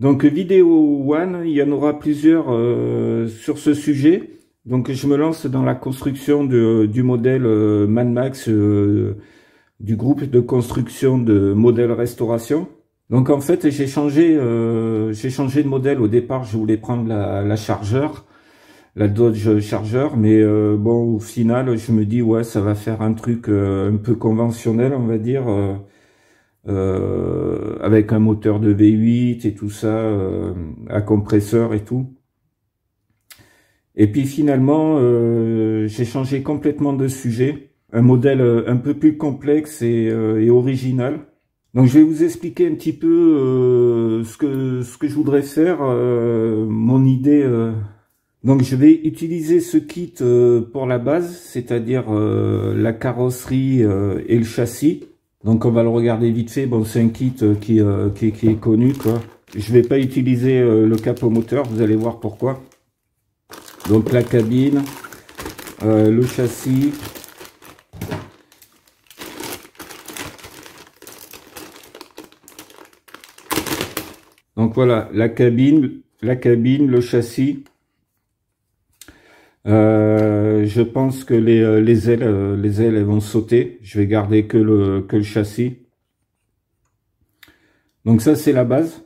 Donc vidéo one, il y en aura plusieurs euh, sur ce sujet. Donc je me lance dans la construction du modèle euh, Mad Max euh, du groupe de construction de modèle restauration. Donc en fait j'ai changé, euh, j'ai changé de modèle. Au départ je voulais prendre la, la chargeur, la Dodge chargeur. mais bon au final je me dis ouais ça va faire un truc un peu conventionnel on va dire. Euh, avec un moteur de V8 et tout ça, à euh, compresseur et tout. Et puis finalement, euh, j'ai changé complètement de sujet, un modèle un peu plus complexe et, et original. Donc je vais vous expliquer un petit peu ce que ce que je voudrais faire, mon idée. Donc je vais utiliser ce kit pour la base, c'est-à-dire la carrosserie et le châssis. Donc on va le regarder vite fait. Bon, c'est un kit euh, euh, qui, qui, est connu. Quoi. Je vais pas utiliser euh, le capot moteur, vous allez voir pourquoi. Donc la cabine, le châssis. Donc voilà, la cabine, la cabine, le châssis je pense que les, euh, les ailes, euh, les ailes vont sauter. Je vais garder que le, que le châssis. Donc ça, c'est la base.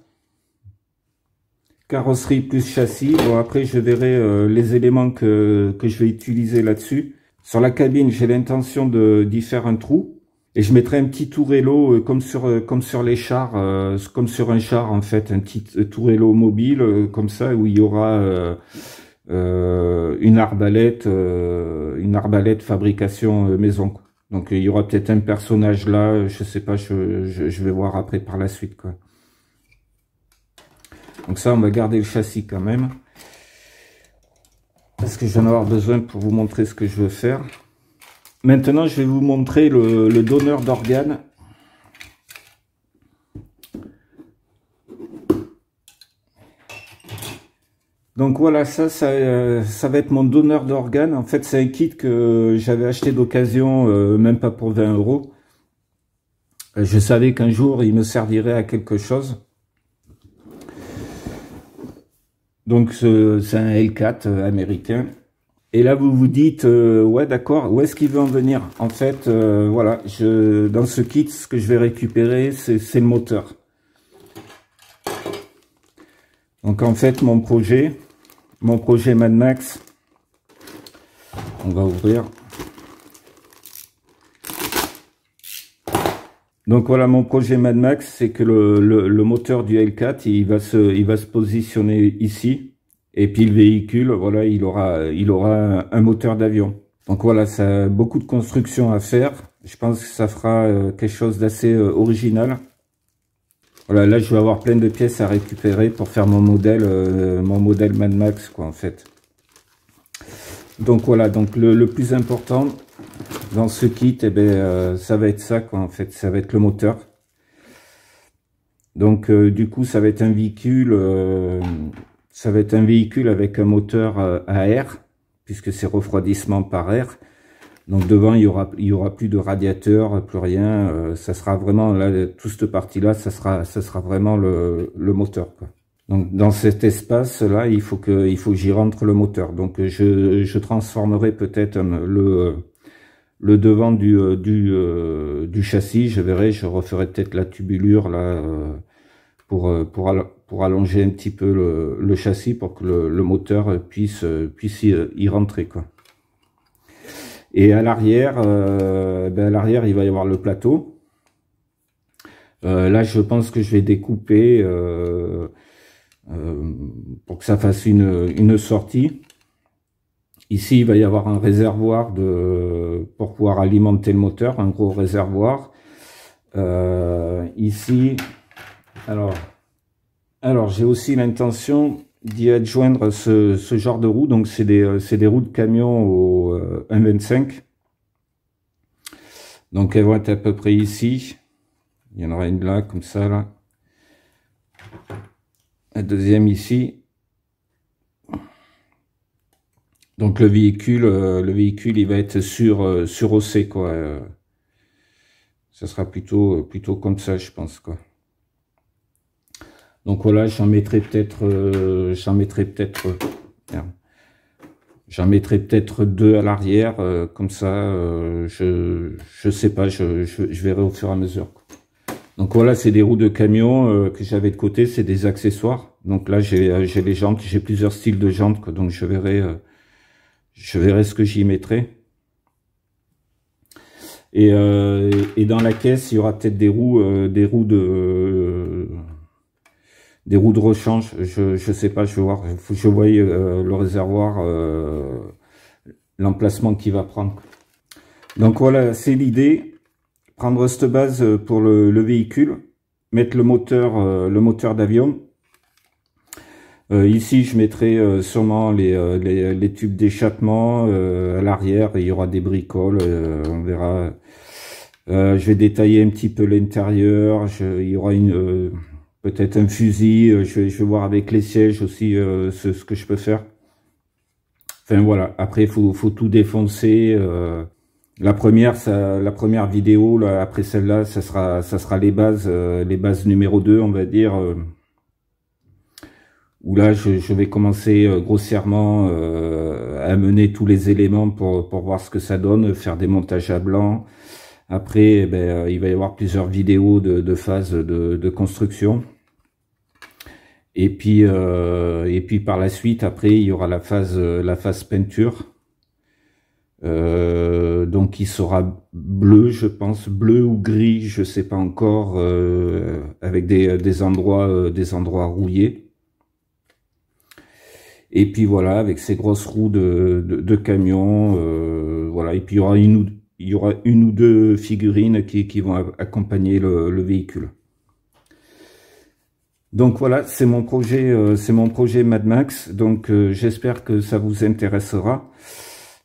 Carrosserie plus châssis. Bon, après, je verrai euh, les éléments que, que je vais utiliser là-dessus. Sur la cabine, j'ai l'intention d'y faire un trou. Et je mettrai un petit tourello comme sur comme sur les chars, comme sur un char en fait, un petit tourello mobile comme ça où il y aura euh, une arbalète, euh, une arbalète fabrication euh, maison. Donc il y aura peut-être un personnage là, je sais pas, je, je, vais voir après par la suite. Quoi. Donc ça, on va garder le châssis quand même. Parce que je vais en avoir besoin pour vous montrer ce que je veux faire. Maintenant, je vais vous montrer le, le donneur d'organes Donc voilà, ça, euh, ça, va être mon donneur d'organes. En fait, c'est un kit que j'avais acheté d'occasion, euh, même pas pour 20 euros. Je savais qu'un jour, il me servirait à quelque chose. Donc c'est un L4 euh, américain. Et là, vous vous dites, ouais, d'accord, où est-ce qu'il veut en venir En fait, voilà, je, dans ce kit, ce que je vais récupérer, c'est le moteur. Donc, en fait, mon projet, mon projet Mad Max. On va ouvrir. Donc voilà, mon projet Mad Max, c'est que le, moteur du L4, il va se, il va se positionner ici. Et puis le véhicule, voilà, il aura, il aura un moteur d'avion. Donc voilà, ça a beaucoup de construction à faire. Je pense que ça fera euh, quelque chose d'assez euh, original. Voilà, là, je vais avoir plein de pièces à récupérer pour faire mon modèle, euh, mon modèle Mad Max, quoi, en fait. Donc voilà, donc le, le plus important dans ce kit, eh ben, euh, ça va être ça, quoi, en fait, ça va être le moteur. Donc euh, du coup, ça va être un véhicule, ça va être un véhicule avec un moteur à air, puisque c'est refroidissement par air. Donc devant, il y aura, il y aura plus de radiateur, plus rien. Euh, ça sera vraiment, là, toute cette partie-là, ça sera, sera vraiment le, moteur. Donc dans cet espace-là, il faut que, il faut j'y rentre le moteur. Donc je, transformerai peut-être euh, le, le devant du, euh, du, du châssis. Je verrai, je referai peut-être la tubulure là pour, pour, pour allonger un petit peu le, châssis pour que le, moteur puisse, puisse y, y rentrer quoi. Et à l'arrière, euh, ben à l'arrière, il va y avoir le plateau. Euh, là, je pense que je vais découper euh, pour que ça fasse une, une, sortie. Ici, il va y avoir un réservoir de, pour pouvoir alimenter le moteur, un gros réservoir. ici, alors, alors j'ai aussi l'intention d'y adjoindre ce, ce, genre de roues. Donc, c'est des, euh, des, roues de camion au 1,25. Euh, Donc, elles vont être à peu près ici. Il y en aura une là, comme ça, là. La deuxième ici. Donc, le véhicule, euh, le véhicule, il va être sur, sur OC, quoi. Ça sera plutôt, plutôt comme ça, je pense, quoi. Donc voilà, j'en mettrai peut-être, euh, j'en mettrai peut-être, j'en mettrai peut-être deux à l'arrière, euh, comme ça, euh, je, je sais pas, je, je, verrai au fur et à mesure. Donc voilà, c'est des roues de camion que j'avais de côté, c'est des accessoires. Donc là, j'ai les jantes, j'ai plusieurs styles de jantes, donc je verrai, je verrai ce que j'y mettrai. Et, et, dans la caisse, il y aura peut-être des roues, des roues de des roues de rechange, je je sais pas, je vais vois, je euh, voyais le réservoir, euh, l'emplacement qu'il va prendre. Donc voilà, c'est l'idée, prendre cette base euh, pour le, véhicule, mettre le moteur, le moteur d'avion. ici, je mettrai sûrement les, les, les tubes d'échappement à l'arrière. Il y aura des bricoles, on verra. je vais détailler un petit peu l'intérieur. Il y aura une peut-être un fusil, euh, je vais, voir avec les sièges aussi euh, ce, ce, que je peux faire. Enfin voilà, après il faut, faut, tout défoncer. Euh, la première ça, la première vidéo, après celle-là, ça sera, ça sera les bases, euh, les bases numéro 2 on va dire. où là je, je vais commencer grossièrement à mener tous les éléments pour, pour voir ce que ça donne, faire des montages à blanc. Après, eh ben, il va y avoir plusieurs vidéos de, de phase de, de construction. Et puis, euh, et puis par la suite, après, il y aura la phase, euh, la phase peinture. Euh, donc il sera bleu, je pense, bleu ou gris, je sais pas encore, avec des, des endroits, des endroits rouillés. Et puis voilà, avec ces grosses roues de, de, camion, voilà. Et puis il y aura une ou, il y aura une ou deux figurines qui, qui vont accompagner le véhicule. Donc voilà, c'est mon projet, euh, c'est mon projet Mad Max. Donc euh, j'espère que ça vous intéressera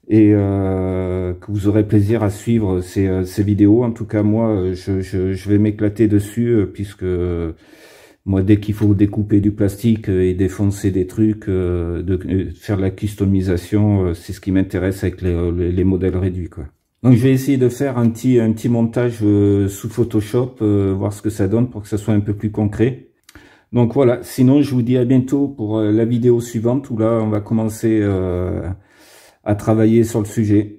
et euh, que vous aurez plaisir à suivre ces, vidéos. En tout cas, moi, je, vais m'éclater dessus puisque moi, dès qu'il faut découper du plastique et défoncer des trucs, de, faire la customisation, c'est ce qui m'intéresse avec les, les, modèles réduits, quoi. Donc je vais essayer de faire un petit un petit montage sous Photoshop, voir ce que ça donne pour que ça soit un peu plus concret. Donc voilà, sinon je vous dis à bientôt pour euh, la vidéo suivante où là on va commencer euh, à travailler sur le sujet.